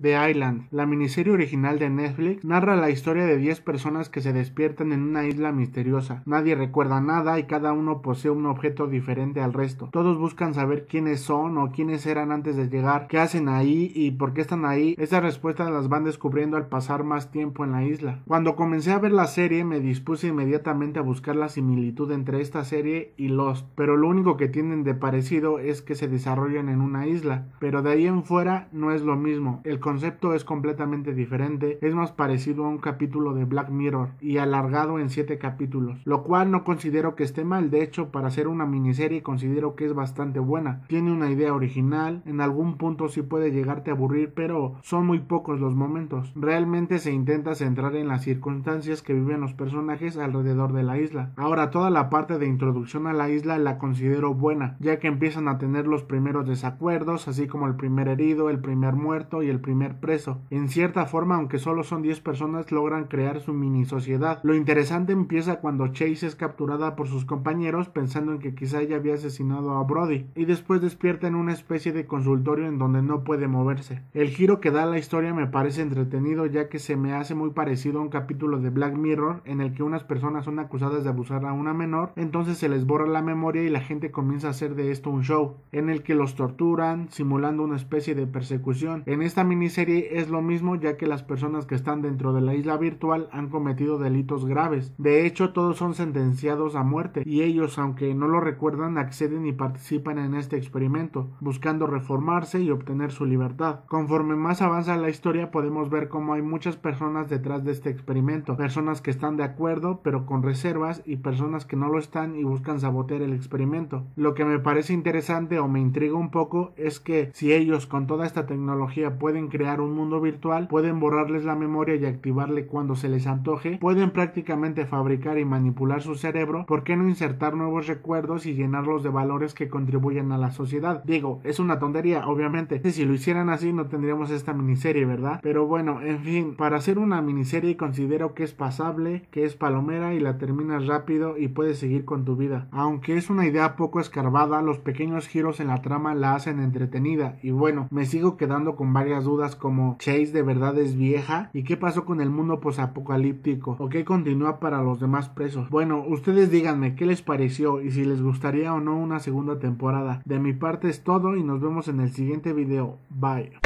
The Island, la miniserie original de Netflix, narra la historia de 10 personas que se despiertan en una isla misteriosa. Nadie recuerda nada y cada uno posee un objeto diferente al resto. Todos buscan saber quiénes son o quiénes eran antes de llegar, qué hacen ahí y por qué están ahí. Esas respuestas las van descubriendo al pasar más tiempo en la isla. Cuando comencé a ver la serie me dispuse inmediatamente a buscar la similitud entre esta serie y Lost, pero lo único que tienen de parecido es que se desarrollan en una isla, pero de ahí en fuera no es lo mismo. El concepto es completamente diferente, es más parecido a un capítulo de Black Mirror y alargado en 7 capítulos, lo cual no considero que esté mal, de hecho para hacer una miniserie considero que es bastante buena, tiene una idea original, en algún punto sí puede llegarte a aburrir, pero son muy pocos los momentos, realmente se intenta centrar en las circunstancias que viven los personajes alrededor de la isla. Ahora toda la parte de introducción a la isla la considero buena, ya que empiezan a tener los primeros desacuerdos, así como el primer herido, el primer muerto y el preso. En cierta forma, aunque solo son 10 personas, logran crear su mini sociedad. Lo interesante empieza cuando Chase es capturada por sus compañeros pensando en que quizá ella había asesinado a Brody y después despierta en una especie de consultorio en donde no puede moverse. El giro que da la historia me parece entretenido ya que se me hace muy parecido a un capítulo de Black Mirror en el que unas personas son acusadas de abusar a una menor, entonces se les borra la memoria y la gente comienza a hacer de esto un show, en el que los torturan, simulando una especie de persecución. En esta mini serie es lo mismo ya que las personas que están dentro de la isla virtual han cometido delitos graves. De hecho, todos son sentenciados a muerte y ellos, aunque no lo recuerdan, acceden y participan en este experimento, buscando reformarse y obtener su libertad. Conforme más avanza la historia, podemos ver cómo hay muchas personas detrás de este experimento, personas que están de acuerdo pero con reservas y personas que no lo están y buscan sabotear el experimento. Lo que me parece interesante o me intriga un poco es que si ellos con toda esta tecnología pueden crear un mundo virtual, pueden borrarles la memoria y activarle cuando se les antoje, pueden prácticamente fabricar y manipular su cerebro, ¿por qué no insertar nuevos recuerdos y llenarlos de valores que contribuyen a la sociedad? Digo, es una tontería, obviamente. Si lo hicieran así no tendríamos esta miniserie, ¿verdad? Pero bueno, en fin, para hacer una miniserie considero que es pasable, que es palomera y la terminas rápido y puedes seguir con tu vida. Aunque es una idea poco escarbada, los pequeños giros en la trama la hacen entretenida y bueno, me sigo quedando con varias dudas como Chase de verdad es vieja y qué pasó con el mundo posapocalíptico o qué continúa para los demás presos. Bueno, ustedes díganme qué les pareció y si les gustaría o no una segunda temporada. De mi parte es todo y nos vemos en el siguiente video. Bye.